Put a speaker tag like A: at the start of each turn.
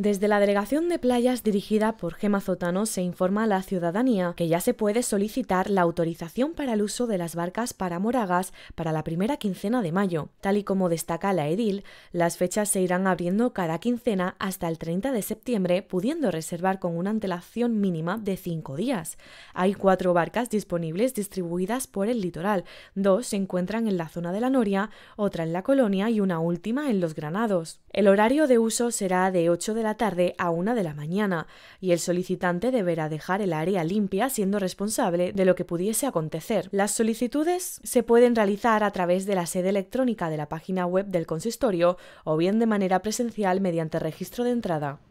A: Desde la Delegación de Playas dirigida por Gema Zotano se informa a la ciudadanía que ya se puede solicitar la autorización para el uso de las barcas para moragas para la primera quincena de mayo. Tal y como destaca la edil, las fechas se irán abriendo cada quincena hasta el 30 de septiembre, pudiendo reservar con una antelación mínima de cinco días. Hay cuatro barcas disponibles distribuidas por el litoral, dos se encuentran en la zona de la Noria, otra en la Colonia y una última en Los Granados. El horario de uso será de 8 de la tarde a una de la mañana, y el solicitante deberá dejar el área limpia siendo responsable de lo que pudiese acontecer. Las solicitudes se pueden realizar a través de la sede electrónica de la página web del consistorio o bien de manera presencial mediante registro de entrada.